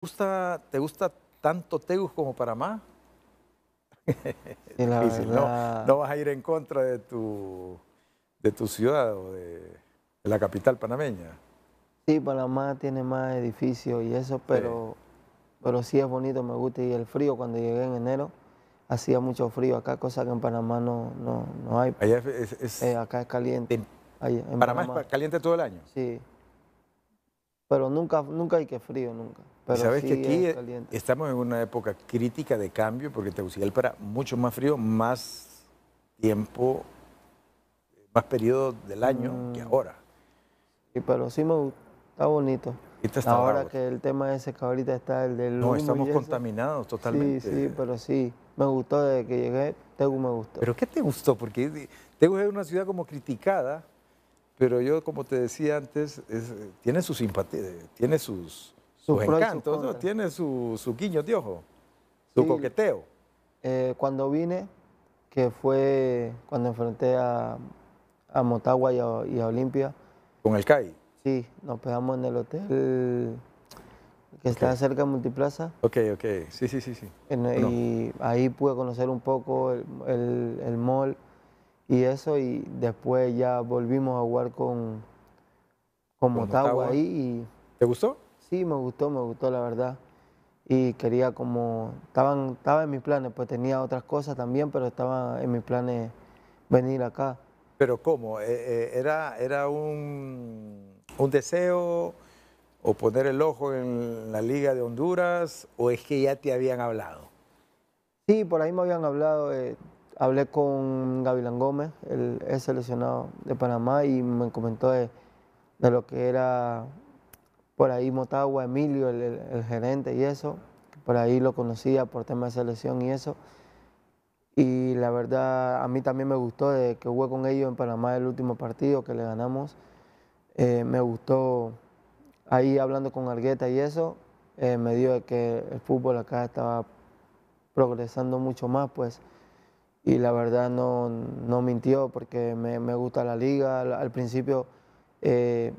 gusta, te gusta tanto Tegus como Panamá? ¿no? vas a ir en contra de tu, de tu ciudad o de, la capital panameña. Sí, Panamá tiene más edificios y eso, pero, sí. pero sí es bonito, me gusta. Y el frío, cuando llegué en enero, hacía mucho frío acá, cosa que en Panamá no, hay. Eh, acá es caliente. Panamá, es caliente todo el año. Sí pero nunca, nunca hay que frío, nunca. Pero sabes que aquí estamos en una época crítica de cambio, porque Tegucigalpa mucho más frío, más tiempo, más periodo del año mm. que ahora. Sí, pero sí me está bonito. ahora que el tema ese que ahorita está, el del No, estamos contaminados totalmente. Sí, sí, pero sí, me gustó desde que llegué, Tegu me gustó. ¿Pero qué te gustó? Porque Tegu es una ciudad como criticada, pero yo, como te decía antes, eh, tiene su simpatía, eh, tiene sus, encantos, tiene su, su, guiño de ojo, su coqueteo. Eh, cuando vine, que fue cuando enfrenté a, a Motagua y a, Olimpia. ¿Con el CAI? Sí, nos pegamos en el hotel que está cerca de Multiplaza. Ok, ok, sí, sí, sí. Y ahí pude conocer un poco el, el, el mall y eso, y después ya volvimos a jugar con, con, Motagua, ahí. ¿Te gustó? Sí, me gustó, me gustó la verdad. Y quería como, estaban, estaba en mis planes, pues tenía otras cosas también, pero estaba en mis planes venir acá. ¿Pero cómo? Eh, eh, ¿Era, era un, deseo o poner el ojo en la Liga de Honduras o es que ya te habían hablado? Sí, por ahí me habían hablado. Eh, hablé con Gavilán Gómez, el ex seleccionado de Panamá, y me comentó de, lo que era por ahí Motagua, Emilio, el, gerente y eso. Por ahí lo conocía por tema de selección y eso. Y la verdad, a mí también me gustó de que jugué con ellos en Panamá el último partido que le ganamos. Eh, me gustó ahí hablando con Argueta y eso. Eh, me dio de que el fútbol acá estaba progresando mucho más, pues y la verdad no, no mintió porque me, gusta la liga. Al, principio, eh,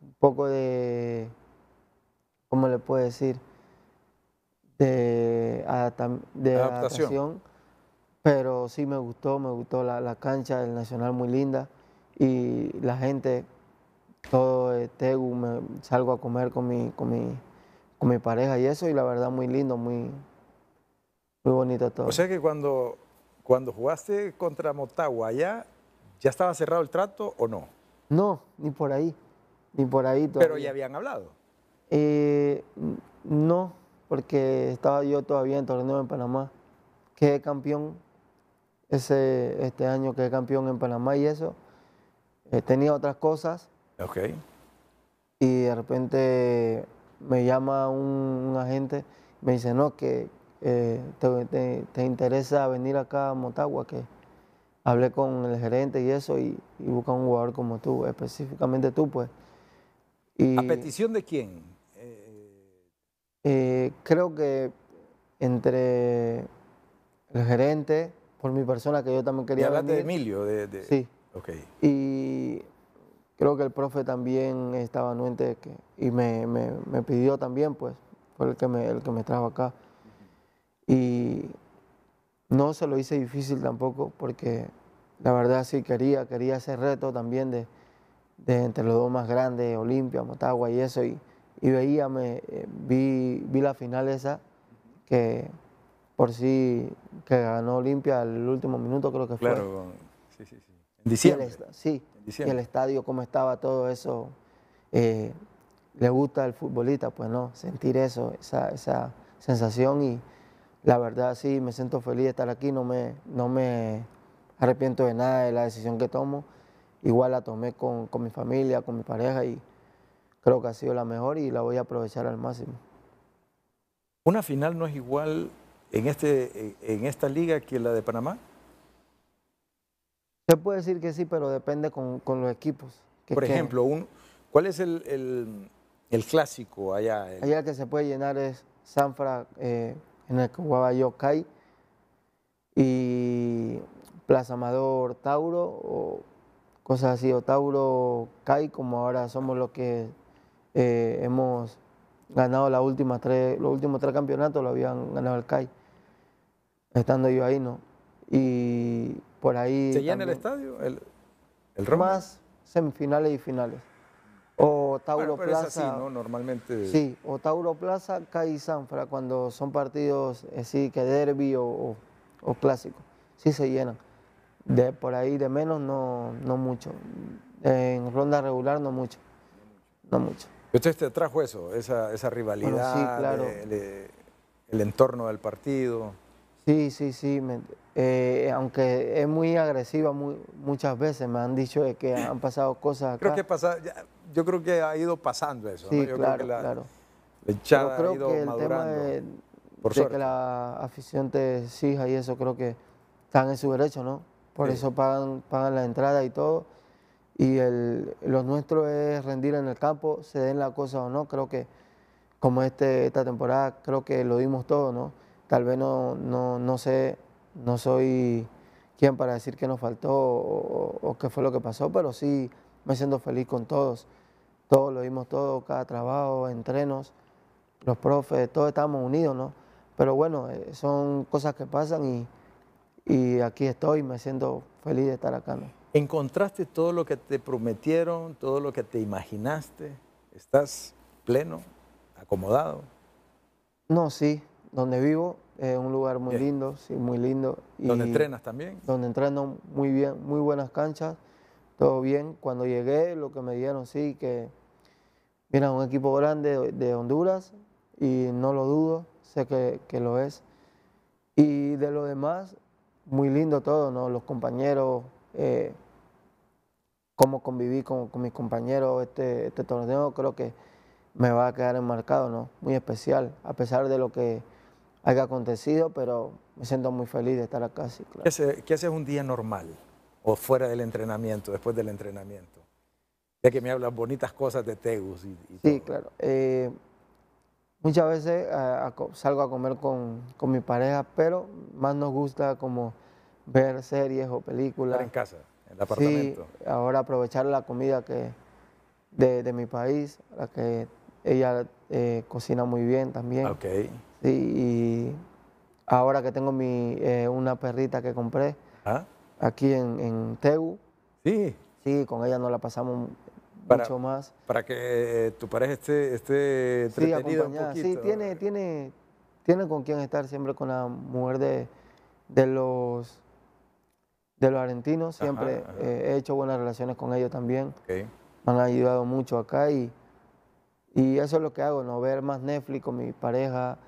un poco de, ¿cómo le puedo decir? De, adaptación. Pero sí me gustó, me gustó la, cancha del Nacional muy linda y la gente, todo eh, Tegu, salgo a comer con mi, con, con mi pareja y eso, y la verdad muy lindo, muy, muy bonito todo. O sea que cuando cuando jugaste contra Motagua allá, ¿ya estaba cerrado el trato o no? No, ni por ahí, ni por ahí todavía. ¿Pero ya habían hablado? Eh, no, porque estaba yo todavía en torneo en Panamá. Quedé campeón ese, este año, quedé campeón en Panamá y eso. Eh, tenía otras cosas. Ok. Y de repente me llama un, un agente, me dice, no, que, eh, te, interesa venir acá a Motagua, que hablé con el gerente y eso, y, y busca un jugador como tú, específicamente tú, pues. ¿A petición de quién? Eh, creo que entre el gerente, por mi persona, que yo también quería ¿Y hablaste de Emilio? Sí. ok Y creo que el profe también estaba anuente que, y me, me, pidió también, pues, por el que me, el que me trajo acá. Y no se lo hice difícil tampoco, porque la verdad sí quería, quería ese reto también de, entre los dos más grandes, Olimpia, Motagua y eso. Y, y veía, eh, vi, vi la final esa, que por sí que ganó Olimpia el último minuto, creo que fue. Claro, sí, sí, sí. En diciembre. sí, Y el estadio, cómo estaba todo eso. Eh, le gusta al futbolista, pues no, sentir eso, esa, esa sensación y la verdad sí me siento feliz de estar aquí, no me, no me arrepiento de nada de la decisión que tomo. Igual la tomé con, mi familia, con mi pareja y creo que ha sido la mejor y la voy a aprovechar al máximo. ¿Una final no es igual en, este, en esta liga que la de Panamá? Se puede decir que sí, pero depende con, los equipos. Por ejemplo, ¿cuál es el, clásico allá? Allá que se puede llenar es Sanfra eh, en el que yo Kai y Plaza Amador Tauro o cosas así, o Tauro Kai, como ahora somos los que eh, hemos ganado la última tres, los últimos tres campeonatos, lo habían ganado el Kai, estando yo ahí, ¿no? Y por ahí... ¿Se llena el estadio? ¿El, el Más semifinales y finales. O Tauro Plaza. Normalmente. Sí, o Tauro Plaza, Cádiz Sanfra, cuando son partidos así eh, que derby o, clásico. Sí se llenan. De por ahí de menos no, no mucho. En ronda regular no mucho. No mucho. ¿Usted te trajo eso, esa, rivalidad, sí, claro. el, entorno del partido? Sí, sí, sí. Eh, aunque es muy agresiva muchas veces, me han dicho que han pasado cosas Creo que ha pasado yo creo que ha ido pasando eso. Sí, yo creo que la, claro. Yo creo que el Tema de, por que la afición te exija y eso creo que están en su derecho, ¿no? Por eso pagan, pagan la entrada y todo. Y el, lo nuestro es rendir en el campo, se den la cosa o no. Creo que como este, esta temporada, creo que lo dimos todo, ¿no? Tal vez no, no, sé, no soy quien para decir qué nos faltó o qué fue lo que pasó, pero sí me siento feliz con todos. Todo lo vimos todo, cada trabajo, entrenos, los profes, todos estamos unidos, ¿no? Pero bueno, eh, son cosas que pasan y, y aquí estoy, me siento feliz de estar acá, ¿no? ¿Encontraste todo lo que te prometieron, todo lo que te imaginaste? ¿Estás pleno, acomodado? No, sí, donde vivo es un lugar muy lindo, sí, muy lindo. Y ¿Donde entrenas también? Donde entreno muy bien, muy buenas canchas, todo bien. Cuando llegué, lo que me dieron, sí, que Mira, un equipo grande de Honduras y no lo dudo, sé que, lo es. Y de lo demás, muy lindo todo, ¿no? Los compañeros, eh, cómo conviví con, mis compañeros este, este, torneo, creo que me va a quedar enmarcado, ¿no? Muy especial, a pesar de lo que haya acontecido, pero me siento muy feliz de estar acá, sí, ¿Qué haces un día normal o fuera del entrenamiento, después del entrenamiento? Ya que me hablan bonitas cosas de Tegu. sí, claro. Eh, muchas veces eh, salgo a comer con, mi pareja, pero más nos gusta como ver series o películas. en casa, en el apartamento. Sí, ahora aprovechar la comida que de, mi país, la que ella eh, cocina muy bien también. Ok. Sí, y ahora que tengo mi, una perrita que compré ah. aquí en, en Tegu. Sí. Sí, con ella nos la pasamos para, mucho más. Para que eh, tu pareja esté, esté entretenida sí, Sí, tiene, tiene, tiene con quién estar siempre con la mujer de, los de los argentinos. Siempre eh, he hecho buenas relaciones con ellos también. Okay. Me han ayudado mucho acá y, y eso es lo que hago, no ver más Netflix con mi pareja.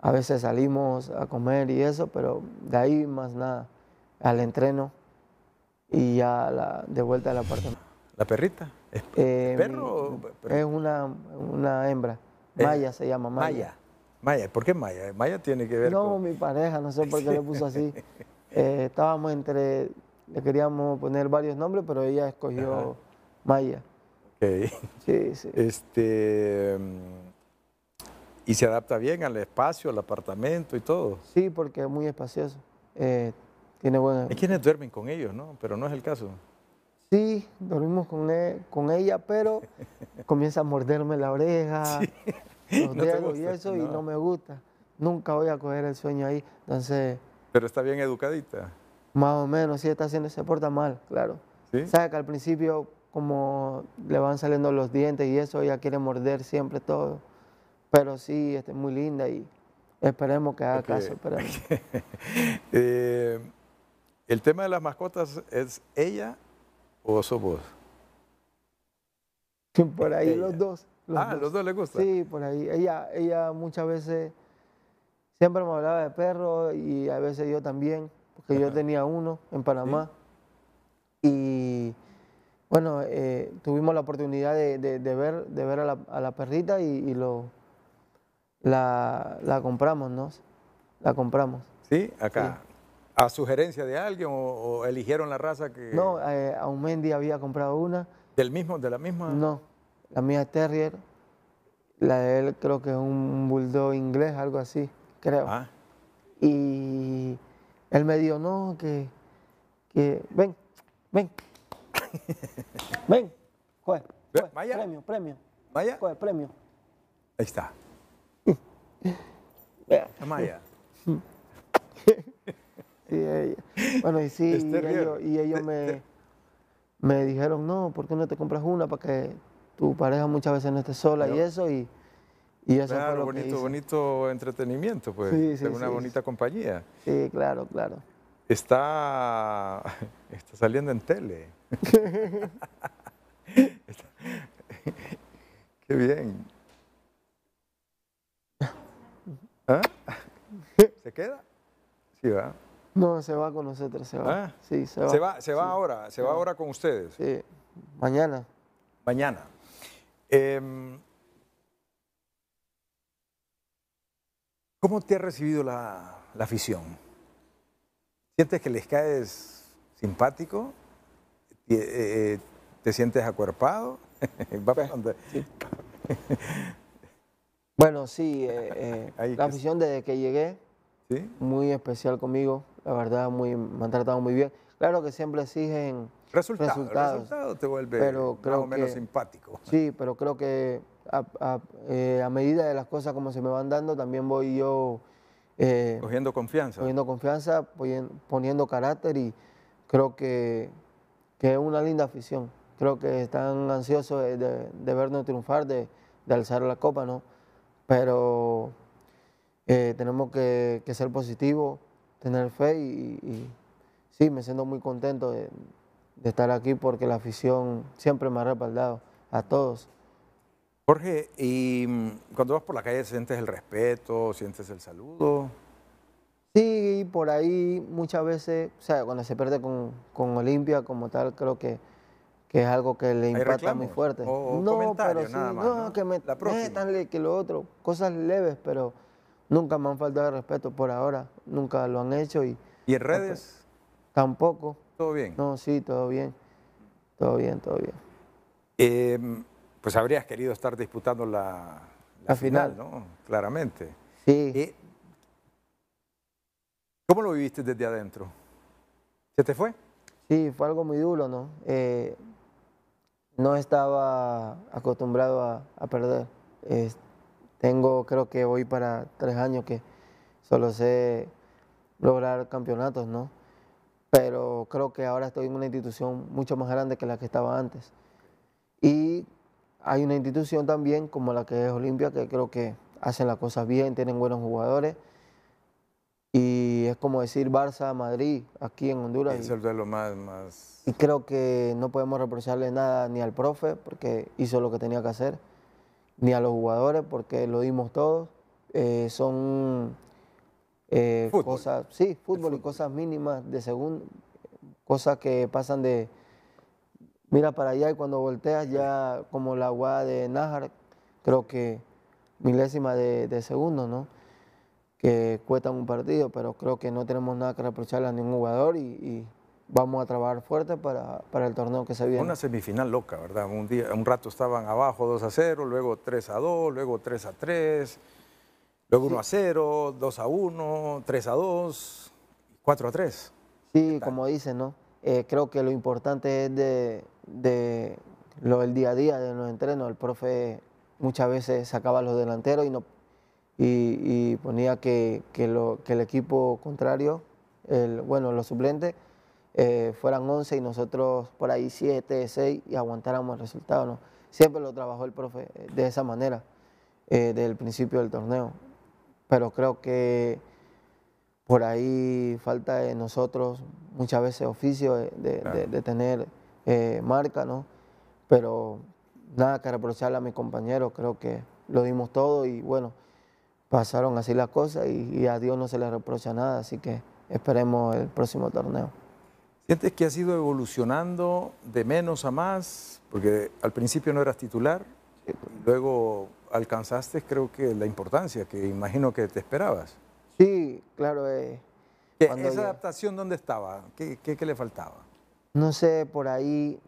A veces salimos a comer y eso, pero de ahí más nada, al entreno y ya la, de vuelta al apartamento. ¿La perrita? ¿Es em, perro Es una, hembra. Maya se llama, Maya. Maya. ¿por qué Maya? Maya tiene que ver con... No, mi pareja, no sé por qué le puso así. Eh, estábamos entre, le queríamos poner varios nombres, pero ella escogió Maya. Ok. Sí, sí. Este, mm, ¿Y se adapta bien al espacio, al apartamento y todo? Sí, porque es muy espacioso. Eh, tiene buena... Hay quienes duermen con ellos, ¿no? Pero no es el caso. Sí, dormimos con, e, con ella, pero comienza a morderme la oreja, los dedos y eso, y no me gusta. Nunca voy a coger el sueño ahí. Entonces. Pero está bien educadita. Más o menos, sí está haciendo, se porta mal, claro. ¿Sí? Sabe que al principio, como le van saliendo los dientes y eso, ella quiere morder siempre todo. Pero sí, es este, muy linda y esperemos que haga caso. Eh, el tema de las mascotas es ella o vos. Por ahí los dos. ah, dos. los dos le gustan Sí, por ahí. Ella, ella muchas veces siempre me hablaba de perros y a veces yo también, porque yo tenía uno en Panamá. Y bueno, eh, tuvimos la oportunidad de, ver, de ver a la, perrita y, lo, la, compramos, ¿no? La compramos. Sí, acá. ¿A sugerencia de alguien o, eligieron la raza que...? No, eh, un Mendy había comprado una. ¿Del mismo, de la misma? No, la mía es Terrier, la de él creo que es un bulldog inglés, algo así, creo. Ah. Y él me dijo, no, que, que ven, ven, ven, juez. premio, premio. ¿Maya? premio. Ahí está. Maya. bueno, y sí, y ellos, me, dijeron, no, ¿por qué no te compras una para que tu pareja muchas veces no esté sola y eso? Y, y eso claro, fue bonito, bonito entretenimiento, pues, sí, una bonita compañía. Sí, claro, claro. Está, está saliendo en tele. qué bien. ¿Ah? ¿Se queda? Sí, va. No, se va con nosotros, se va. Ah. se va. Se va, ahora, se va ahora con ustedes. Sí, mañana. Mañana. Em, ¿Cómo te ha recibido la, afición? ¿Sientes que les caes simpático? ¿Te, eh, eh, sientes acuerpado? bueno, sí, eh, la afición desde que llegué, ¿Sí? muy especial conmigo la verdad, muy, me han tratado muy bien. Claro que siempre exigen resultados. te vuelve pero creo más o menos simpático. Sí, pero creo que eh, a, medida de las cosas como se me van dando, también voy yo... Eh, cogiendo confianza. Cogiendo confianza, poniendo carácter y creo que, que es una linda afición. Creo que están ansiosos de, vernos triunfar, de, alzar la copa, ¿no? Pero eh, tenemos que ser positivos tener fe y, sí, me siento muy contento de, estar aquí porque la afición siempre me ha respaldado, a todos. Jorge, ¿y mm, cuando vas por la calle sientes el respeto, sientes el saludo? Sí, por ahí muchas veces, o sea, cuando se pierde con, con Olimpia como tal, creo que, que es algo que le impacta muy fuerte. no, pero sí, no, que me, la metanle, que lo otro, cosas leves, pero Nunca me han faltado de respeto por ahora, nunca lo han hecho. ¿Y, ¿Y en redes? Tampoco. ¿Todo bien? No, sí, todo bien. Todo bien, todo bien. Em, pues habrías querido estar disputando la, final, ¿no? Claramente. Sí. Eh, ¿Cómo lo viviste desde adentro? ¿Se te fue? Sí, fue algo muy duro, ¿no? Eh, no estaba acostumbrado a, perder. Este, tengo, creo que voy para tres años que solo sé lograr campeonatos, ¿no? Pero creo que ahora estoy en una institución mucho más grande que la que estaba antes. Y hay una institución también como la que es Olimpia, que creo que hacen las cosas bien, tienen buenos jugadores. Y es como decir Barça, Madrid, aquí en Honduras. Es el más... Y creo que no podemos reprocharle nada ni al profe, porque hizo lo que tenía que hacer ni a los jugadores porque lo dimos todos. Eh, son eh, cosas, sí, fútbol, y cosas mínimas de segundo, cosas que pasan de mira para allá y cuando volteas ya como la guada de Nájar, creo que milésima de, segundo, ¿no? Que cuesta un partido, pero creo que no tenemos nada que reprocharle a ningún jugador y vamos a trabajar fuerte para, el torneo que se viene. Una semifinal loca, ¿verdad? Un, rato estaban abajo 2 a 0, luego 3 a 2, luego 3 a 3, luego 1 a 0, 2 a 1, 3 a 2, 4 a 3. Sí, como dicen, ¿no? Eh, creo que lo importante es de, lo del día a día, de los entrenos. El profe muchas veces sacaba a los delanteros y, no, y, ponía que, el equipo contrario, bueno, los suplentes, eh, fueran 11 y nosotros por ahí 7, 6 y aguantáramos el resultado. Siempre lo trabajó el profe eh, de esa manera, eh, desde el principio del torneo. Pero creo que por ahí falta de nosotros muchas veces oficio de, tener marca, ¿no? Pero nada que reprocharle a mi compañero, creo que lo dimos todo y bueno, pasaron así las cosas y, y a Dios no se le reprocha nada, así que esperemos el próximo torneo. ¿Sientes que has ido evolucionando de menos a más? Porque al principio no eras titular, luego alcanzaste creo que la importancia que imagino que te esperabas. Sí, claro. Eh, ¿Esa adaptación dónde estaba? ¿Qué, le faltaba? No sé, por ahí,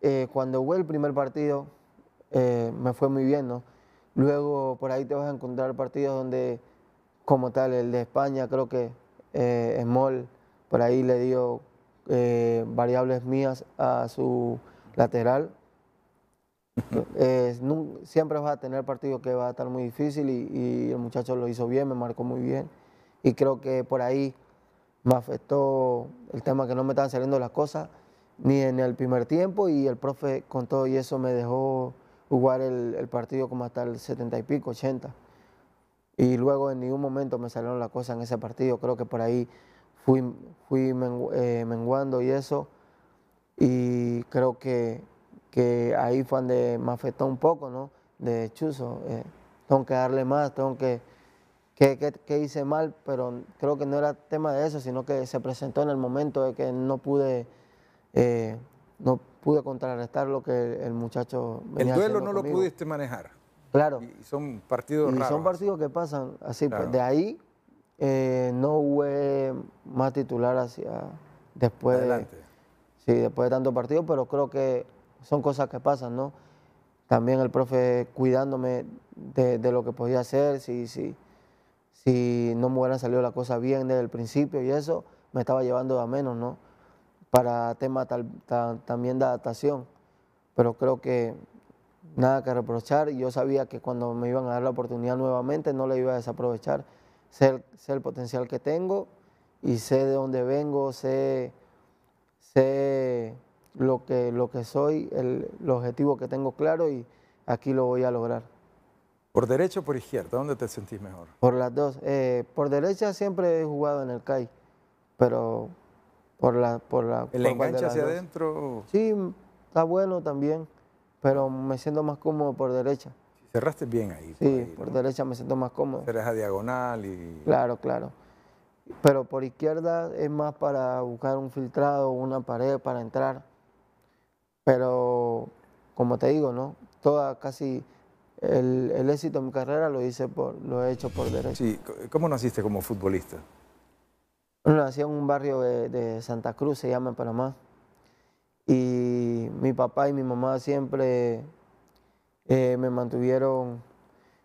eh, cuando fue el primer partido, eh, me fue muy bien, ¿no? Luego por ahí te vas a encontrar partidos donde, como tal, el de España, creo que eh, Small, por ahí le dio eh, variables mías a su lateral. siempre vas a tener partidos que va a estar muy difícil y, el muchacho lo hizo bien, me marcó muy bien. Y creo que por ahí me afectó el tema que no me estaban saliendo las cosas ni en el primer tiempo y el profe con todo y eso me dejó jugar el, el partido como hasta el 70 y pico, 80. Y luego en ningún momento me salieron las cosas en ese partido. Creo que por ahí fui, fui eh, menguando y eso. Y creo que, que ahí fue donde me afectó un poco, ¿no? De Chuzo. Eh, tengo que darle más, tengo que que, hice mal, pero creo que no era tema de eso, sino que se presentó en el momento de que no pude, eh, no pude contrarrestar lo que el, muchacho El duelo no lo pudiste manejar. Claro. Y son partidos y Son partidos que pasan así. Pues, de ahí eh, no hubo más titular hacia después De, sí, después de tanto partido, pero creo que son cosas que pasan, ¿no? También el profe cuidándome de, lo que podía hacer, si, si no me hubiera salido la cosa bien desde el principio y eso, me estaba llevando a menos, ¿no? Para temas también de adaptación. Pero creo que nada que reprochar. Yo sabía que cuando me iban a dar la oportunidad nuevamente no le iba a desaprovechar sé, el potencial que tengo y sé de dónde vengo, sé, sé lo, que, lo que soy, el, objetivo que tengo claro y aquí lo voy a lograr. ¿Por derecha o por izquierda? ¿Dónde te sentís mejor? Por las dos. Eh, por derecha siempre he jugado en el CAI, pero por la... Por la ¿El hacia adentro? Sí, está bueno también, pero me siento más cómodo por derecha. Cerraste bien ahí. Sí, pues, por, derecha me siento más cómodo. Cerras a diagonal y... Claro, claro. Pero por izquierda es más para buscar un filtrado, una pared para entrar. Pero, como te digo, ¿no? Toda casi... El, éxito de mi carrera lo hice por, lo he hecho por derecha. Sí, ¿cómo naciste como futbolista? nací en un barrio de, de Santa Cruz, se llama en Panamá. Y mi papá y mi mamá siempre eh, me mantuvieron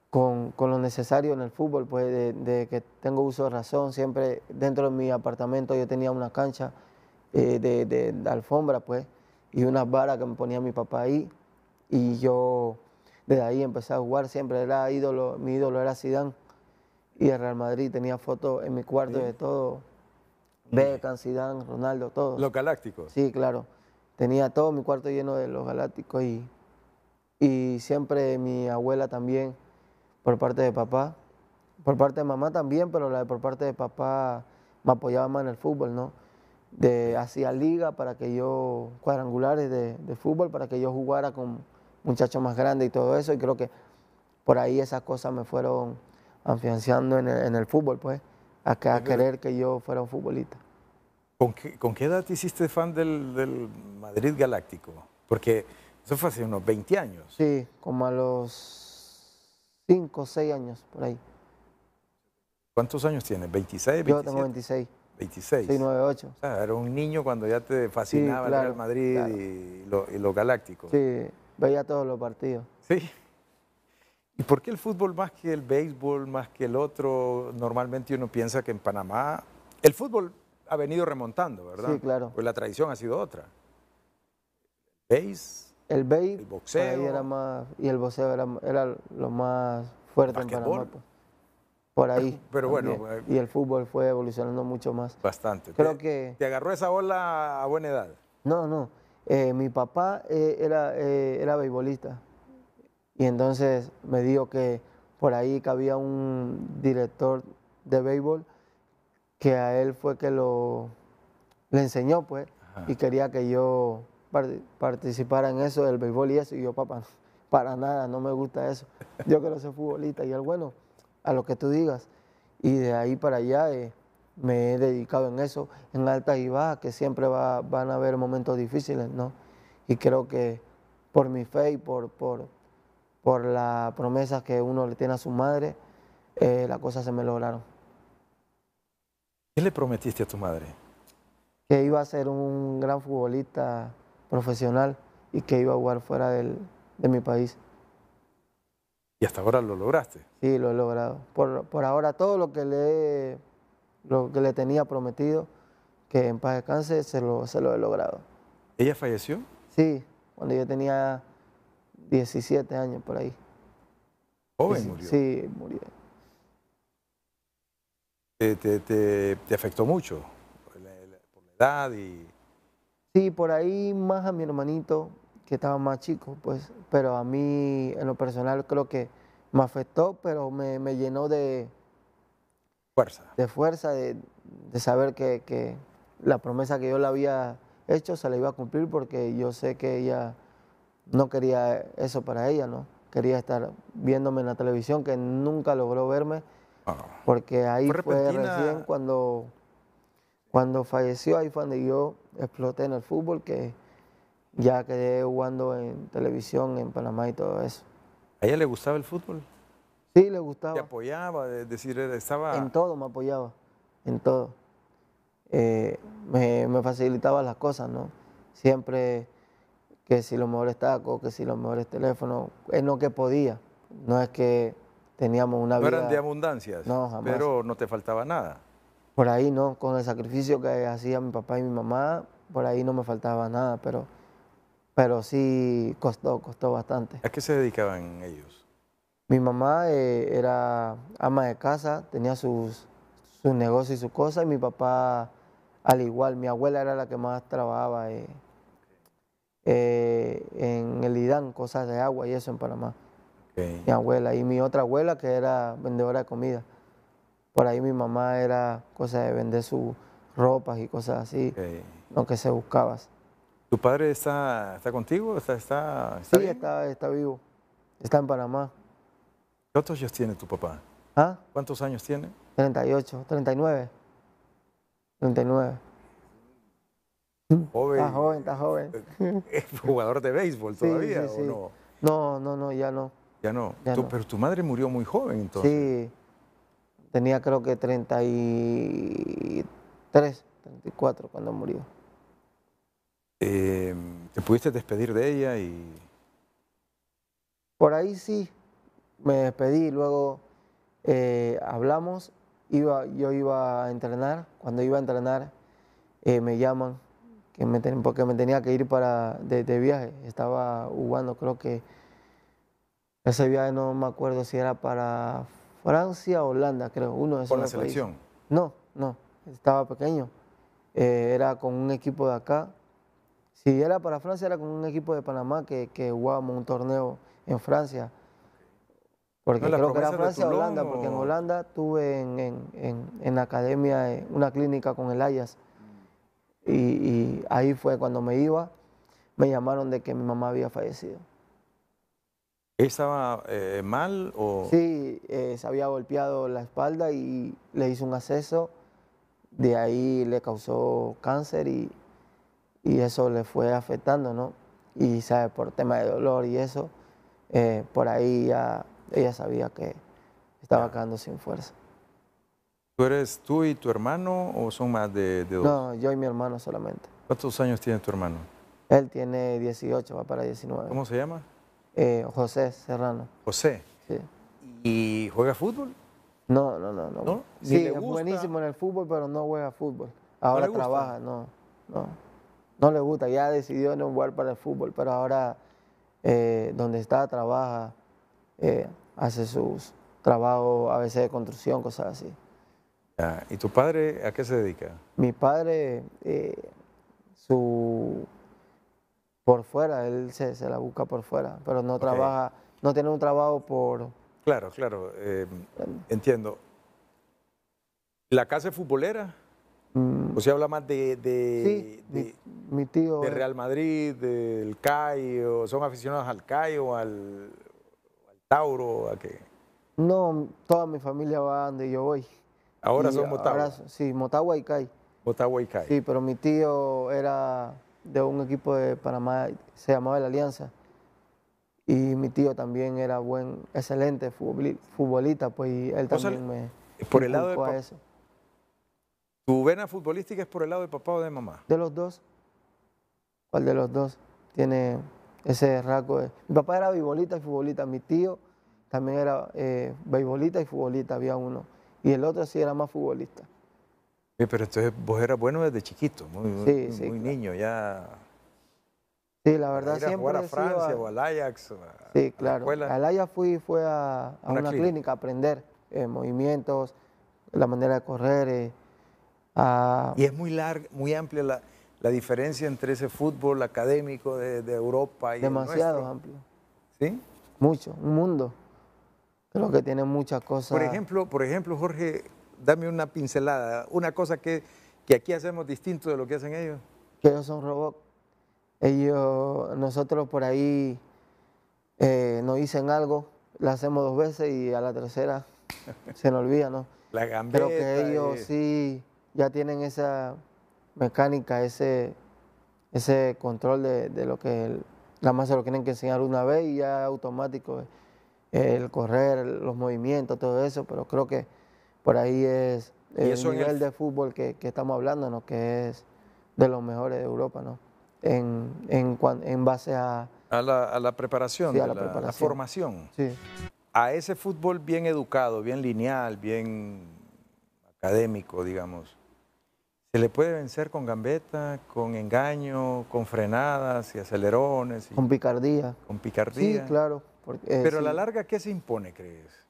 con, lo necesario en el fútbol, pues de, que tengo uso de razón, siempre dentro de mi apartamento yo tenía una cancha eh, de, alfombra, pues, y unas varas que me ponía mi papá ahí, y yo desde ahí empecé a jugar, siempre era ídolo, mi ídolo era Sidán, y el Real Madrid tenía fotos en mi cuarto de todo, Beckham, Sidán, Ronaldo, todo. Los Galácticos. Sí, claro, tenía todo mi cuarto lleno de los Galácticos y y siempre mi abuela también, por parte de papá, por parte de mamá también, pero la de por parte de papá me apoyaba más en el fútbol, ¿no? De, hacía liga para que yo, cuadrangulares de, fútbol, para que yo jugara con muchachos más grandes y todo eso, y creo que por ahí esas cosas me fueron afianzando en el, fútbol, pues, a, a, querer que yo fuera un futbolista. ¿Con qué, con qué edad te hiciste fan del, del Madrid Galáctico? Porque eso fue hace unos 20 años. Sí, como a los 5 o 6 años, por ahí. ¿Cuántos años tienes? ¿26? 27? Yo tengo 26. 26. Sí, 9, 8. O sea, era un niño cuando ya te fascinaba el Real Madrid y, lo, galáctico. Sí, veía todos los partidos. Sí. ¿Y por qué el fútbol más que el béisbol, más que el otro? Normalmente uno piensa que en Panamá el fútbol ha venido remontando, ¿verdad? Sí, claro. Pues la tradición ha sido otra. ¿Veis? El béisbol, Era más, y el boxeo era, era lo más fuerte en Panamá. Pues. Por ahí. Pero bueno. Eh, y el fútbol fue evolucionando mucho más. Bastante. Creo ¿Te, que. ¿Te agarró esa bola a buena edad? No, no. Eh, mi papá eh, era, era beisbolista. Y entonces me dijo que por ahí que había un director de béisbol que a él fue que lo le enseñó, pues, y quería que yo participar en eso del béisbol y eso. Y yo, papá, para nada, no me gusta eso. Yo quiero ser futbolista. Y el bueno, a lo que tú digas. Y de ahí para allá eh, me he dedicado en eso, en altas y bajas, que siempre va, van a haber momentos difíciles, ¿no? Y creo que por mi fe y por, por, por la promesa que uno le tiene a su madre, eh, las cosas se me lograron. ¿Qué le prometiste a tu madre? Que iba a ser un gran futbolista profesional y que iba a jugar fuera de mi país. ¿Y hasta ahora lo lograste? Sí, lo he logrado. Por, ahora todo lo que, le, lo que le tenía prometido, que en paz descanse, se lo, se lo he logrado. ¿Ella falleció? Sí, cuando yo tenía 17 años por ahí. ¿Joven murió? Sí, murió. ¿Te, afectó mucho por la edad y Sí, por ahí más a mi hermanito, que estaba más chico, pues, pero a mí en lo personal creo que me afectó, pero me, llenó de fuerza, de, fuerza, de, saber que, la promesa que yo le había hecho se la iba a cumplir porque yo sé que ella no quería eso para ella, ¿no? Quería estar viéndome en la televisión, que nunca logró verme, ah. porque ahí fue recién cuando cuando falleció ahí fue donde yo exploté en el fútbol, que ya quedé jugando en televisión en Panamá y todo eso. ¿A ella le gustaba el fútbol? Sí, le gustaba. ¿Te apoyaba? decir, estaba... En todo me apoyaba, en todo. Eh, me, facilitaba las cosas, ¿no? Siempre que si lo mejor es taco, que si los mejores teléfonos, teléfono, eh, es lo que podía. No es que teníamos una vida... eran de abundancias, pero no te faltaba nada. Por ahí, ¿no? Con el sacrificio que hacía mi papá y mi mamá, por ahí no me faltaba nada, pero, pero sí costó, costó bastante. ¿A qué se dedicaban ellos? Mi mamá eh, era ama de casa, tenía sus, negocios y sus cosas, y mi papá al igual. Mi abuela era la que más trabajaba eh, eh, en el IDAN, cosas de agua y eso en Panamá. Mi abuela y mi otra abuela que era vendedora de comida. Por ahí mi mamá era cosa de vender sus ropas y cosas así, lo que se buscaba. ¿Tu padre está, está contigo? ¿Está, está, sí, Está, vivo. Está en Panamá. ¿Cuántos años tiene tu papá? ¿Ah? ¿Cuántos años tiene? 38, 39. 39. Joven. Está joven, está joven. ¿Es jugador de béisbol todavía o no? No, no, no, ya no. Ya no. Pero tu madre murió muy joven entonces. Sí. Tenía creo que 33, 34 cuando murió. Eh, ¿Te pudiste despedir de ella? y Por ahí sí, me despedí, luego eh, hablamos, iba, yo iba a entrenar, cuando iba a entrenar eh, me llaman que me porque me tenía que ir para de, de viaje, estaba jugando, creo que ese viaje no me acuerdo si era para Francia, Holanda, creo, uno de esos. ¿Con la selección? No, no, estaba pequeño. Eh, era con un equipo de acá. Si era para Francia, era con un equipo de Panamá que, que jugábamos un torneo en Francia. Porque creo que era Francia o Holanda, porque en Holanda tuve en, la academia eh, una clínica con el Ayas. y ahí fue cuando me iba, me llamaron de que mi mamá había fallecido. ¿Estaba eh, mal o...? Sí, eh, se había golpeado la espalda y le hizo un acceso. De ahí le causó cáncer y, y eso le fue afectando, ¿no? Y, sabe Por tema de dolor y eso, eh, por ahí ya ella sabía que estaba quedando sin fuerza. ¿Tú eres tú y tu hermano o son más de, de dos? No, yo y mi hermano solamente. ¿Cuántos años tiene tu hermano? Él tiene 18, va para 19. ¿Cómo se llama? Eh, José Serrano. José. Sí. ¿Y juega fútbol? No, no, no. no. Sí, es buenísimo en el fútbol, pero no juega fútbol. Ahora trabaja, no, no. No le gusta, ya decidió no jugar para el fútbol, pero ahora eh, donde está trabaja, eh, hace sus trabajos a veces de construcción, cosas así. ¿Y tu padre a qué se dedica? Mi padre, su por fuera, él se, la busca por fuera, pero no trabaja, no tiene un trabajo por... Claro, claro, em, entiendo. ¿La casa es futbolera? Mm. O se habla más de, mi, tío. De Real Madrid, del CAI, o son aficionados al CAI o al, al Tauro, a qué. No, toda mi familia va donde yo voy. Ahora son Motagua. sí, Motagua y CAI. Motagua y CAI. Sí, pero mi tío era de un equipo de Panamá, se llamaba La Alianza. Y mi tío también era buen, excelente futbolista, pues él también me. Por el lado a eso. ¿Tu vena futbolística es por el lado de papá o de mamá? De los dos. ¿Cuál de los dos tiene ese raco De... Mi papá era beisbolista y futbolista. Mi tío también era eh, y futbolista, había uno. Y el otro sí era más futbolista. Sí, pero entonces vos eras bueno desde chiquito, muy, niño, ya. Sí, la verdad a Jugar a Francia o al Ajax. sí, claro. A al Ajax fui, fue a, una, clínica. a aprender eh, movimientos, la manera de correr. Eh, y es muy larga, muy amplia la, diferencia entre ese fútbol académico de, de Europa y Demasiado amplio. ¿Sí? Mucho, un mundo. Creo que tiene muchas cosas. Por ejemplo, por ejemplo Jorge, dame una pincelada, una cosa que, aquí hacemos distinto de lo que hacen ellos. Que ellos son robots. Ellos, nosotros por ahí eh, nos dicen algo, lo hacemos dos veces y a la tercera se nos olvida, ¿no? La Pero que ellos eh. sí ya tienen esa mecánica, ese, ese control de, lo que la masa lo tienen que enseñar una vez y ya automático eh, el correr, los movimientos, todo eso, pero creo que por ahí es el nivel de fútbol que, estamos hablando, ¿no? que es de los mejores de Europa, ¿no? en, en, base a... A la, preparación, a la, formación. A ese fútbol bien educado, bien lineal, bien académico, digamos, ¿se le puede vencer con gambeta, con engaño, con frenadas y acelerones? con picardía. Con picardía. Sí, claro. Pero a la larga, ¿qué se impone, crees?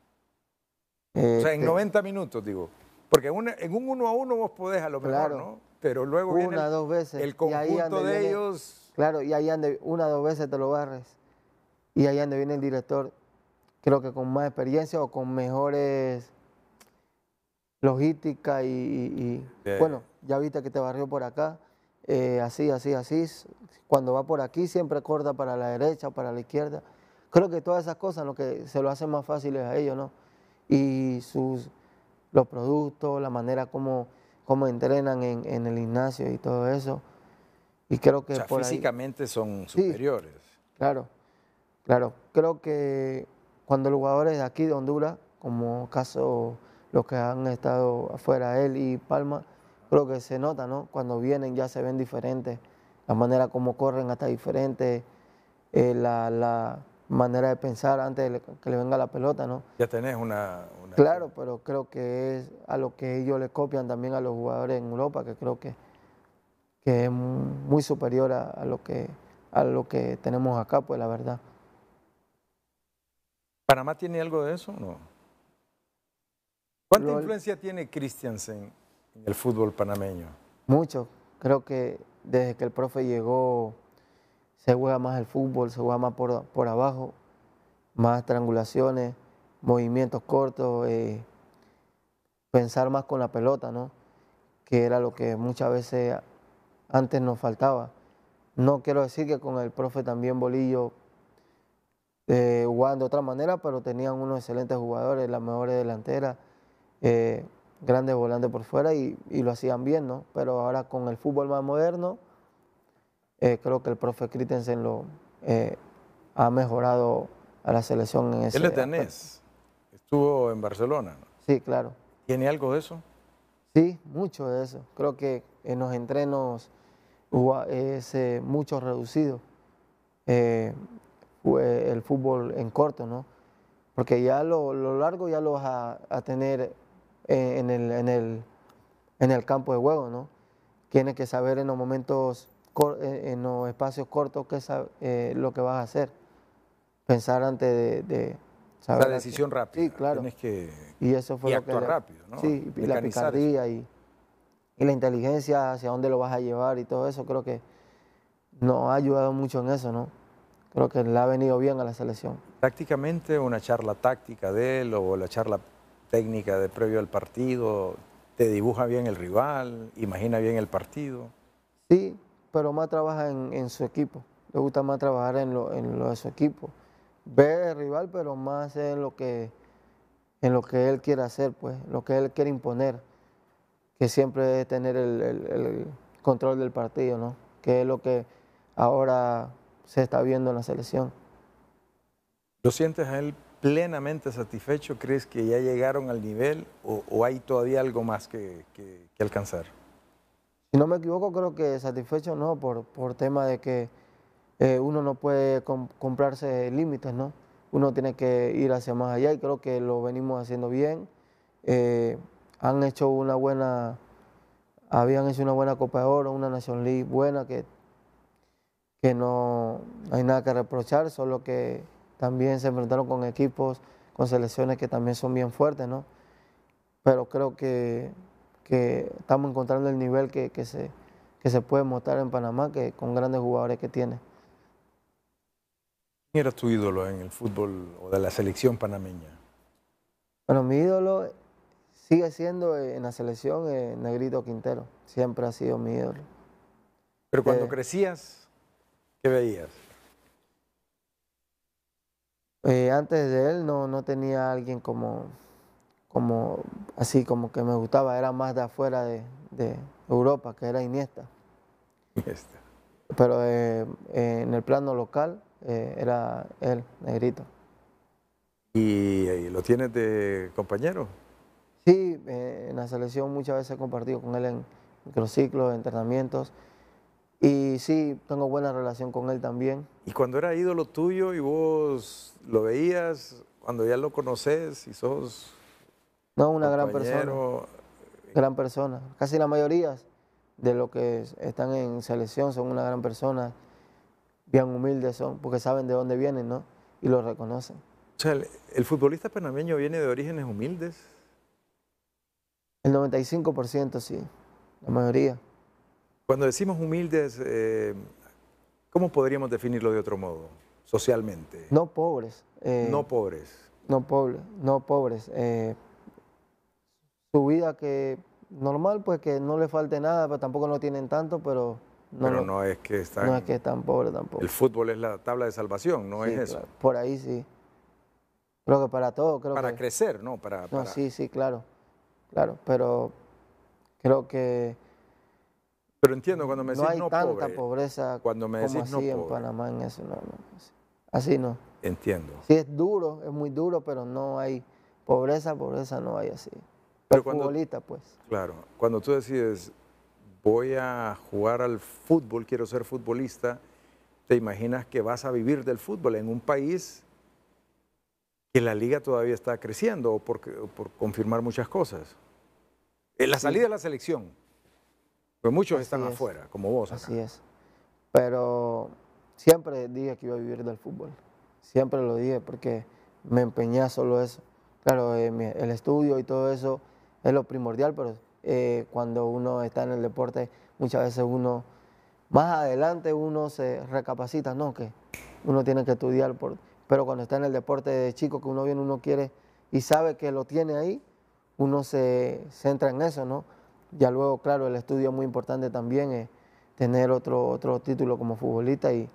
o sea, en 90 este, minutos, digo. Porque en un uno a uno vos podés a lo mejor, ¿no? Pero luego una, viene el, dos veces. el conjunto de ellos. Claro, y ahí ande, una dos veces te lo barres. Y ahí ande viene el director, creo que con más experiencia o con mejores logísticas. y, bueno, ya viste que te barrió por acá, eh, así, así, así. Cuando va por aquí siempre corta para la derecha, o para la izquierda. Creo que todas esas cosas lo que se lo hacen más fáciles a ellos, ¿no? y sus, los productos, la manera como, como entrenan en, el gimnasio y todo eso. Y creo que o físicamente son superiores. claro, claro. Creo que cuando los jugadores de aquí de Honduras, como caso los que han estado afuera, él y Palma, creo que se nota, ¿no? Cuando vienen ya se ven diferentes, la manera como corren hasta diferente eh, la, manera de pensar antes de que le venga la pelota, ¿no? Ya tenés una, Claro, pero creo que es a lo que ellos le copian también a los jugadores en Europa, que creo que, que es muy superior a, lo que, a lo que tenemos acá, pues la verdad. ¿Panamá tiene algo de eso no? ¿Cuánta influencia tiene Christiansen en el fútbol panameño? Mucho. Creo que desde que el profe llegó se juega más el fútbol, se juega más por, abajo, más triangulaciones, movimientos cortos, eh, pensar más con la pelota, ¿no? que era lo que muchas veces antes nos faltaba. No quiero decir que con el profe también Bolillo eh, jugaban de otra manera, pero tenían unos excelentes jugadores, las mejores delanteras, eh, grandes volantes por fuera y, y lo hacían bien, ¿no? Pero ahora con el fútbol más moderno, eh, creo que el profe Christensen lo, eh, ha mejorado a la selección en ese Él es danés, estuvo en Barcelona. Sí, claro. ¿Tiene algo de eso? Sí, mucho de eso. Creo que en los entrenos es eh, mucho reducido el fútbol en corto, ¿no? Porque ya lo, largo ya lo vas a, tener en el, en el campo de juego, ¿no? Tienes que saber en los momentos eh, en los espacios cortos qué es eh, lo que vas a hacer. Pensar antes de, La decisión rápida. Sí, claro. y eso fue lo actuar que rápido, ¿no? Sí, y la picardía y, y, la inteligencia hacia dónde lo vas a llevar y todo eso, creo que nos ha ayudado mucho en eso, ¿no? Creo que le ha venido bien a la selección. Prácticamente una charla táctica de él o la charla técnica de previo al partido, te dibuja bien el rival, imagina bien el partido. Sí, pero más trabaja en, su equipo. Le gusta más trabajar en lo, de su equipo. Ve el rival, pero más en lo que en lo que él quiere hacer, pues, lo que él quiere imponer, que siempre es tener el, control del partido, ¿no? Que es lo que ahora se está viendo en la selección. ¿Lo sientes a él plenamente satisfecho? ¿Crees que ya llegaron al nivel o, hay todavía algo más que alcanzar? si no me equivoco, creo que satisfecho no, por, por tema de que eh, uno no puede comprarse límites, ¿no? Uno tiene que ir hacia más allá y creo que lo venimos haciendo bien. Eh, han hecho una buena, habían hecho una buena Copa de Oro, una Nation League buena que, que no hay nada que reprochar, solo que también se enfrentaron con equipos, con selecciones que también son bien fuertes, ¿no? Pero creo que que estamos encontrando el nivel que, se, que se puede mostrar en Panamá, que con grandes jugadores que tiene. ¿Quién era tu ídolo en el fútbol o de la selección panameña? Bueno, mi ídolo sigue siendo eh, en la selección eh, Negrito Quintero. Siempre ha sido mi ídolo. Pero cuando eh, crecías, ¿qué veías? antes de él no, no tenía alguien como, como así como que me gustaba, era más de afuera de, Europa, que era Iniesta. Pero eh, eh, en el plano local eh, era él, Negrito. ¿Y, lo tienes de compañero? Sí, en la selección muchas veces he compartido con él en microciclos, entrenamientos. Y sí, tengo buena relación con él también. ¿Y cuando era ídolo tuyo y vos lo veías, cuando ya lo conoces y sos no, una gran persona. Gran persona. Casi la mayoría de los que están en selección son una gran persona, bien humildes son, porque saben de dónde vienen, ¿no? Y lo reconocen. O sea, el, futbolista panameño viene de orígenes humildes. El 95% sí, la mayoría. Cuando decimos humildes, eh, ¿cómo podríamos definirlo de otro modo, socialmente? No pobres. Eh, no pobres. No, pobres, no pobres. Eh, su vida que normal, pues que no le falte nada, pero tampoco no tienen tanto, pero no, es que están. No que pobres tampoco. El fútbol es la tabla de salvación, no es eso. Por ahí sí. Creo que para todo, creo para crecer, ¿no? Para, sí, sí, claro. Claro, pero creo que. Pero entiendo cuando me decís no, hay tanta pobreza cuando me decís como así en Panamá en eso, así no. Entiendo. Sí es duro, es muy duro, pero no hay pobreza, pobreza no hay así. Pero cuando, pues. Claro, cuando tú decides, voy a jugar al fútbol, quiero ser futbolista, te imaginas que vas a vivir del fútbol en un país que la liga todavía está creciendo, por, por confirmar muchas cosas. Eh, la salida de la selección, pues muchos están afuera, como vos. Así es. Pero siempre dije que iba a vivir del fútbol. Siempre lo dije porque me empeñé solo eso. Claro, el estudio y todo eso es lo primordial, pero eh, cuando uno está en el deporte, muchas veces uno, más adelante uno se recapacita, ¿no? Que uno tiene que estudiar, por, pero cuando está en el deporte de chico, que uno viene, uno quiere y sabe que lo tiene ahí, uno se centra en eso, ¿no? Ya luego, claro, el estudio es muy importante también, es eh, tener otro, otro título como futbolista y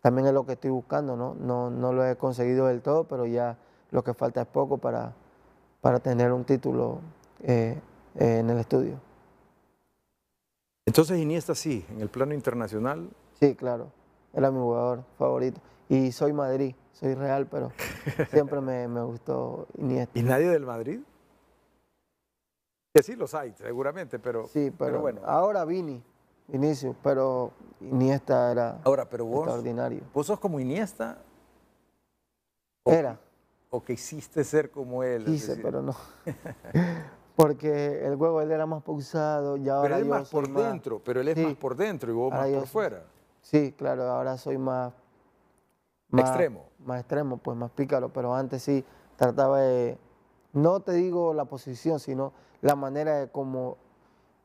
también es lo que estoy buscando, ¿no? No, no lo he conseguido del todo, pero ya lo que falta es poco para, para tener un título eh, eh, en el estudio. Entonces Iniesta sí, en el plano internacional. Sí, claro, era mi jugador favorito. Y soy Madrid, soy real, pero siempre me, gustó Iniesta. ¿Y nadie del Madrid? Que sí, los hay, seguramente, pero, sí, pero, bueno. Ahora Vini, inicio pero Iniesta era extraordinario. ¿Vos sos como Iniesta? era. ¿O que hiciste ser como él? hice pero no. Porque el juego él era más pausado y ahora. Pero él más por dentro, pero él es más por dentro y vos más por fuera. Sí, claro, ahora soy más, Extremo. Más extremo, pues más pícaro, pero antes sí trataba de. No te digo la posición, sino la manera de cómo.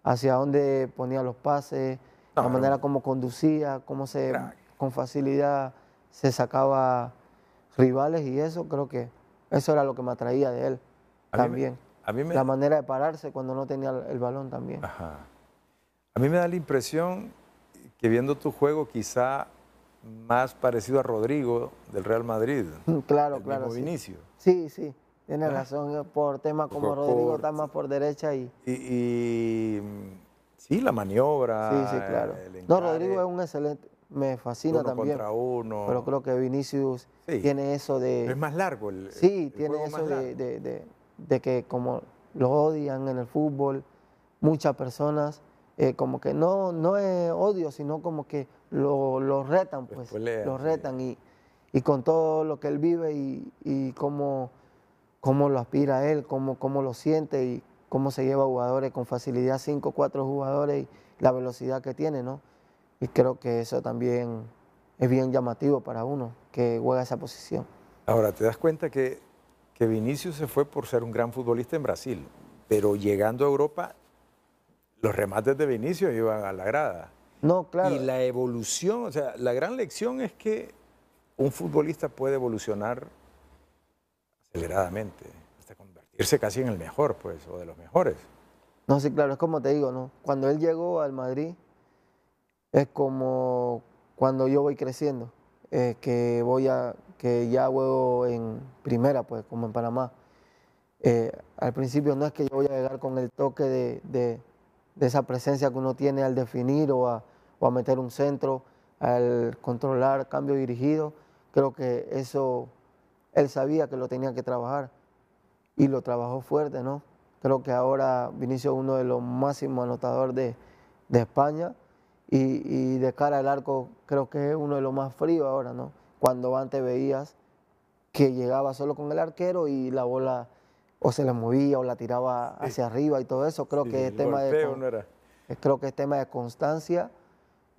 hacia dónde ponía los pases, la manera como conducía, cómo se. con facilidad se sacaba rivales y eso, creo que eso era lo que me atraía de él también. La manera de pararse cuando no tenía el balón también. Ajá. A mí me da la impresión que viendo tu juego quizá más parecido a Rodrigo del Real Madrid. Claro, claro. Como sí. Sí, sí, tienes razón. Eh, por tema como Rodrigo está más por derecha y... y, sí, la maniobra. Sí, sí, claro. No, Rodrigo es un excelente, me fascina uno también. Contra uno. Pero creo que Vinicius tiene eso de... es más largo el... Sí, tiene eso de de que como lo odian en el fútbol, muchas personas eh, como que no, no es odio, sino como que lo, retan, pues, lo retan y, y, con todo lo que él vive y, y cómo, lo aspira él, cómo, cómo lo siente y cómo se lleva jugadores con facilidad, cinco, cuatro jugadores y la velocidad que tiene, ¿no? Y creo que eso también es bien llamativo para uno que juega esa posición. Ahora, ¿te das cuenta que que Vinicius se fue por ser un gran futbolista en Brasil, pero llegando a Europa, los remates de Vinicius iban a la grada. No, claro. Y la evolución, o sea, la gran lección es que un futbolista puede evolucionar aceleradamente, hasta convertirse casi en el mejor, pues, o de los mejores. No, sí, claro, es como te digo, ¿no? Cuando él llegó al Madrid, es como cuando yo voy creciendo. Eh, que, voy a, que ya juego en primera, pues como en Panamá. Eh, al principio no es que yo voy a llegar con el toque de, de, de esa presencia que uno tiene al definir o a, o a meter un centro, al controlar cambio dirigido. Creo que eso él sabía que lo tenía que trabajar y lo trabajó fuerte, ¿no? Creo que ahora Vinicio es uno de los máximos anotadores de, de España y, de cara al arco creo que es uno de los más fríos ahora, ¿no? Cuando antes veías que llegaba solo con el arquero y la bola o se la movía o la tiraba hacia arriba y todo eso, creo que es tema de... Creo que es tema de constancia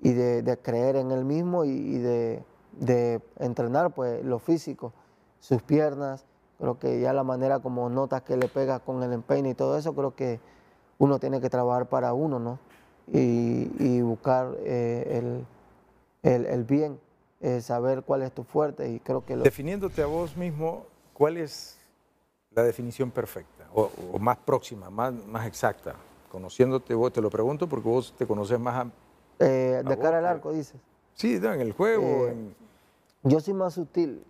y de, creer en él mismo y, de, entrenar pues lo físico, sus piernas, creo que ya la manera como notas que le pegas con el empeño y todo eso, creo que uno tiene que trabajar para uno, ¿no? y, buscar eh, el, bien, eh, saber cuál es tu fuerte y creo que... Definiéndote a vos mismo, ¿cuál es la definición perfecta o, más próxima, más, más exacta? Conociéndote vos, te lo pregunto porque vos te conoces más eh, de cara al arco, dices. Sí, en el juego. Yo soy más sutil.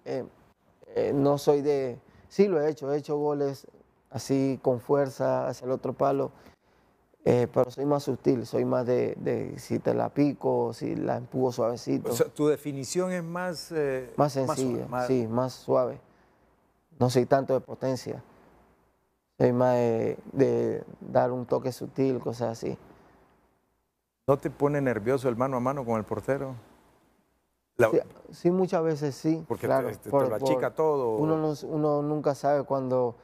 no soy de... Sí, lo he hecho. He hecho goles así con fuerza hacia el otro palo. Eh, pero soy más sutil, soy más de, si te la pico, si la empujo suavecito. tu definición es más... Eh, más sencilla, más sí, más suave. No soy tanto de potencia. Soy más de, dar un toque sutil, cosas así. ¿No te pone nervioso el mano a mano con el portero? Sí, muchas veces sí. Porque claro, este, te, por, lo todo. Uno, no, uno nunca sabe cuándo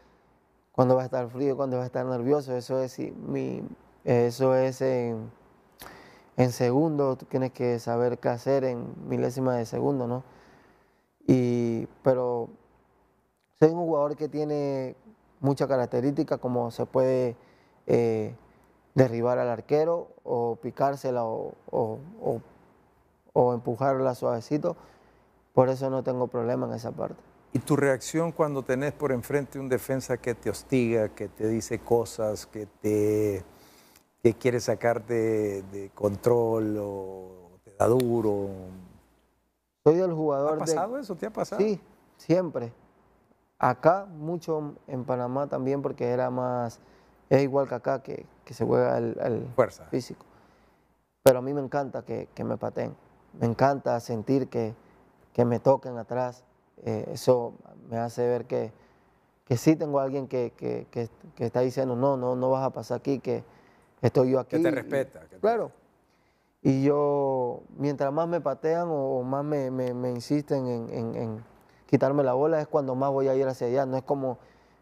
cuando va a estar frío, cuando va a estar nervioso. Eso es mi, eso es en, segundo, tú tienes que saber qué hacer en milésimas de segundo, ¿no? Y, pero soy un jugador que tiene muchas características, como se puede eh, derribar al arquero o picársela o, o empujarla suavecito. Por eso no tengo problema en esa parte. ¿Y tu reacción cuando tenés por enfrente un defensa que te hostiga, que te dice cosas, que te que quiere sacarte de control o te da duro. Soy del jugador. ¿Te ha pasado eso? ¿Te ha pasado? Sí, siempre. Acá, mucho en Panamá también, porque era más. Es igual que acá, que, se juega el físico. Pero a mí me encanta que, me paten, Me encanta sentir que, que me toquen atrás. Eh, eso me hace ver que, que sí tengo a alguien que, que, que, está diciendo, no, no, no vas a pasar aquí, que, estoy yo aquí. Que te respeta. Claro. Y yo, mientras más me patean o, más me, insisten en, quitarme la bola, es cuando más voy a ir hacia allá. No es como,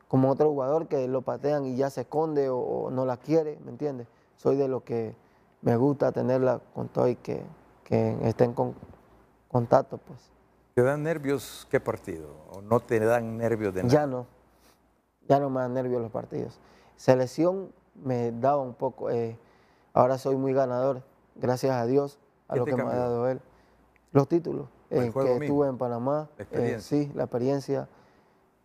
como otro jugador que lo patean y ya se esconde o, no la quiere, ¿me entiendes? Soy de los que me gusta tenerla con todo y que, estén con contacto, pues. ¿Te dan nervios qué partido? ¿O no te dan nervios de nada? Ya no. Ya no me dan nervios los partidos. Selección me daba un poco. Eh, ahora soy muy ganador, gracias a Dios, a lo este que me ha dado él. Los títulos eh, que estuve en Panamá, eh, sí, la experiencia,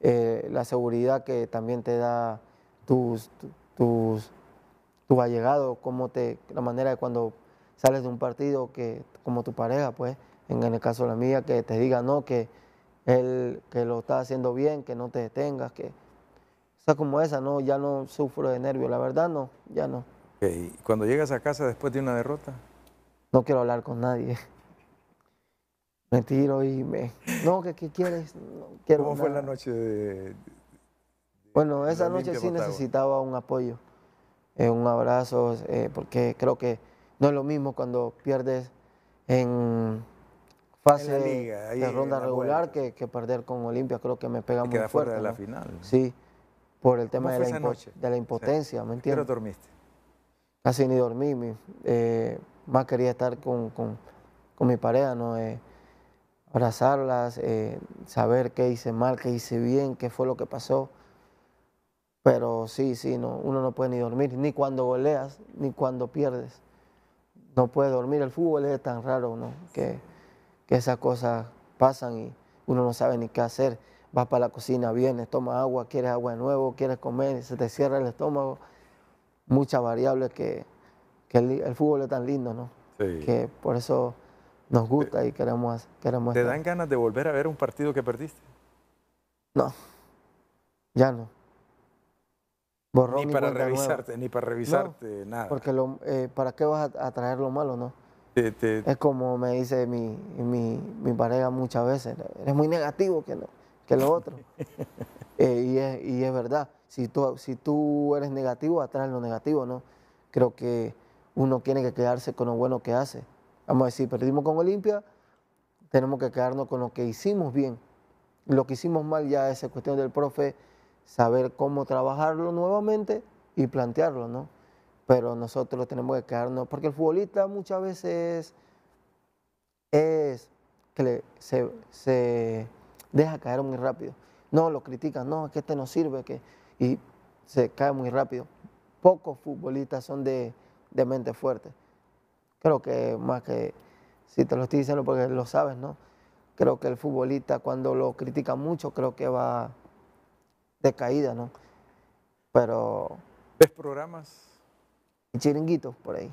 la seguridad que también te da tus, tus, allegados, como te, la manera de cuando sales de un partido que como tu pareja, pues, en, el caso de la mía, que te diga no, que él que lo está haciendo bien, que no te detengas, que sea, como esa, no, ya no sufro de nervios, la verdad no, ya no. ¿Y Cuando llegas a casa después de una derrota. No quiero hablar con nadie. Me tiro y me... No, ¿qué, quieres? quiero ¿Cómo fue la noche de...? Bueno, esa noche sí necesitaba un apoyo, eh, un abrazo, eh, porque creo que no es lo mismo cuando pierdes en fase liga, de ronda regular que, perder con Olimpia. Creo que me pega muy queda fuerte. fuera de la final. Sí. Por el tema de la, impotencia, ¿me entiendes? Pero dormiste. Casi ni dormí. Eh, más quería estar con, mi pareja, ¿no? Eh, abrazarlas, eh, saber qué hice mal, qué hice bien, qué fue lo que pasó. Pero sí, sí, no, uno no puede ni dormir, ni cuando goleas, ni cuando pierdes. No puede dormir. El fútbol es tan raro, ¿no? Que, que esas cosas pasan y uno no sabe ni qué hacer vas para la cocina, vienes, toma agua, quieres agua de nuevo, quieres comer, se te cierra el estómago. Muchas variables que, el, fútbol es tan lindo, ¿no? Sí. Que por eso nos gusta y queremos, queremos ¿Te dan ganas de volver a ver un partido que perdiste? No, ya no. Borrón ni para revisarte, ni para revisarte, nada. Porque lo, eh, ¿para qué vas a, traer lo malo, no? es como me dice mi, mi, mi pareja muchas veces, eres muy negativo que no que lo otro. Eh, y, es, y, es, verdad, si tú, si tú eres negativo, atrás lo negativo, ¿no? Creo que uno tiene que quedarse con lo bueno que hace. Vamos a decir, perdimos con Olimpia, tenemos que quedarnos con lo que hicimos bien. Lo que hicimos mal ya es cuestión del profe saber cómo trabajarlo nuevamente y plantearlo, ¿no? Pero nosotros tenemos que quedarnos, porque el futbolista muchas veces es, que se deja caer muy rápido. No, lo critican, no, es que este no sirve, que, y se cae muy rápido. Pocos futbolistas son de, mente fuerte. Creo que más que, si te lo estoy diciendo porque lo sabes, ¿no? Creo que el futbolista cuando lo critica mucho, creo que va de caída, ¿no? Pero... ¿Ves programas? Chiringuitos por ahí.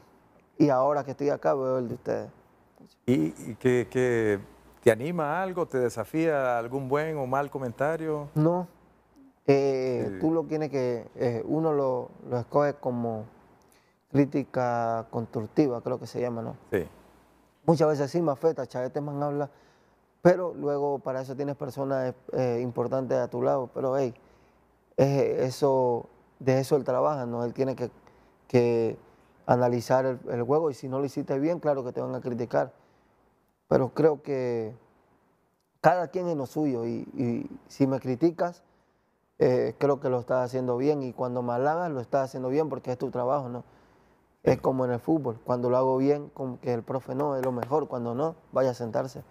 Y ahora que estoy acá veo el de ustedes. ¿Y, qué ¿Te anima algo? ¿Te desafía algún buen o mal comentario? No. Eh, tú lo tienes que. Eh, uno lo, lo, escoge como crítica constructiva, creo que se llama, ¿no? Sí. Muchas veces sí me afecta, Chavete Man habla, pero luego para eso tienes personas eh, importantes a tu lado. Pero, hey, eso, de eso él trabaja, ¿no? Él tiene que, analizar el, juego y si no lo hiciste bien, claro que te van a criticar pero creo que cada quien en lo suyo y, si me criticas, eh, creo que lo estás haciendo bien y cuando malagas lo estás haciendo bien porque es tu trabajo, ¿no? Es como en el fútbol, cuando lo hago bien, como que el profe no, es lo mejor, cuando no, vaya a sentarse.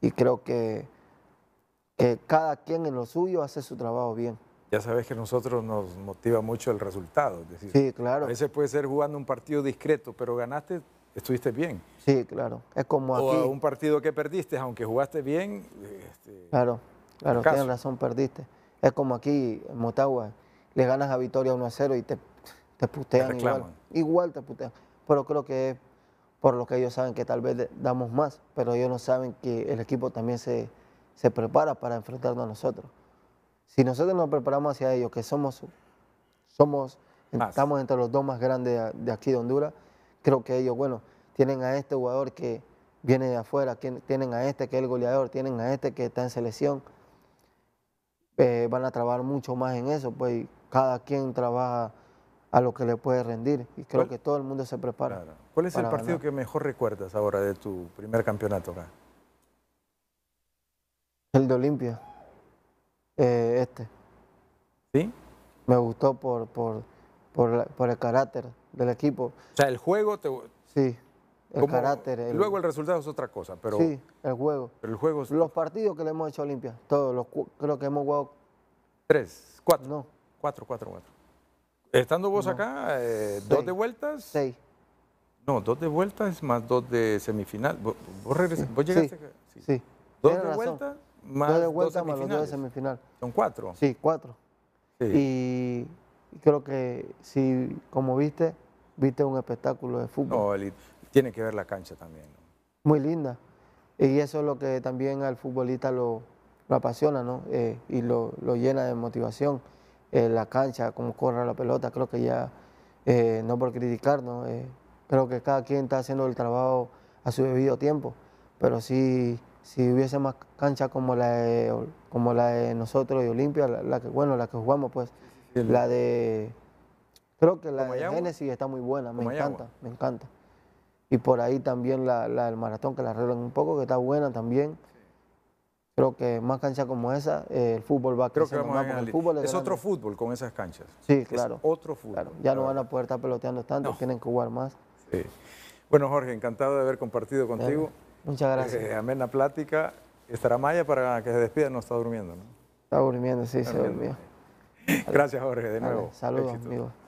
Y creo que, cada quien en lo suyo hace su trabajo bien. Ya sabes que a nosotros nos motiva mucho el resultado. sí, claro. A veces puede ser jugando un partido discreto, pero ganaste estuviste bien. Sí, claro. Es como o aquí. A un partido que perdiste, aunque jugaste bien. Este, claro, claro, tienes razón, perdiste. Es como aquí en Motagua, le ganas a victoria 1 a 0 y te, te putean igual. Igual te putean. Pero creo que es por lo que ellos saben que tal vez damos más, pero ellos no saben que el equipo también se, se prepara para enfrentarnos a nosotros. Si nosotros nos preparamos hacia ellos, que somos, somos estamos entre los dos más grandes de aquí de Honduras, creo que ellos, bueno, tienen a este jugador que viene de afuera, tienen a este que es el goleador, tienen a este que está en selección. Eh, van a trabajar mucho más en eso, pues cada quien trabaja a lo que le puede rendir y creo que todo el mundo se prepara. ¿Cuál es el partido que mejor recuerdas ahora de tu primer campeonato acá? El de Olimpia, eh, este. ¿Sí? Me gustó por, por, por el carácter del equipo. O sea, el juego te... Sí, el carácter. Luego el resultado es otra cosa, pero... Sí, el juego. Pero el juego Los partidos que le hemos hecho a Olimpia, todos, los, creo que hemos jugado... Tres, cuatro. No. Cuatro, cuatro, cuatro. Estando vos acá, eh, dos de vueltas. Seis. No, dos de vueltas más dos de semifinal. ¿Vos, vos, sí. ¿vos llegaste? Sí. Dos, de más de vueltas más dos de semifinal. Son cuatro. Sí, cuatro. Y creo que si, como viste, viste un espectáculo de fútbol. No, tiene que ver la cancha también. Muy linda. Y eso es lo que también al futbolista lo, apasiona, ¿no? Eh, y lo, llena de motivación. Eh, la cancha, cómo corre la pelota, creo que ya, eh, no por criticarnos, creo que cada quien está haciendo el trabajo a su debido tiempo. Pero sí, si hubiese más cancha como la de, como la de nosotros y Olimpia, la, que, bueno, la que jugamos, pues, la de Creo que la de Génesis está muy buena, me encanta, me encanta. Y por ahí también la, del maratón, que la arreglan un poco, que está buena también. Creo que más canchas como esa, eh, el fútbol va a crecer. Creo que fútbol es, otro fútbol con esas canchas. Sí, claro. Es otro fútbol. Ya no van a poder estar peloteando tanto, tienen que jugar más. Bueno, Jorge, encantado de haber compartido contigo. Muchas gracias. Eh, amén la plática. Estará Maya para que se despida, no está durmiendo, ¿no? Está durmiendo, sí, se durmió. Gracias, Jorge, de nuevo. saludos, amigos.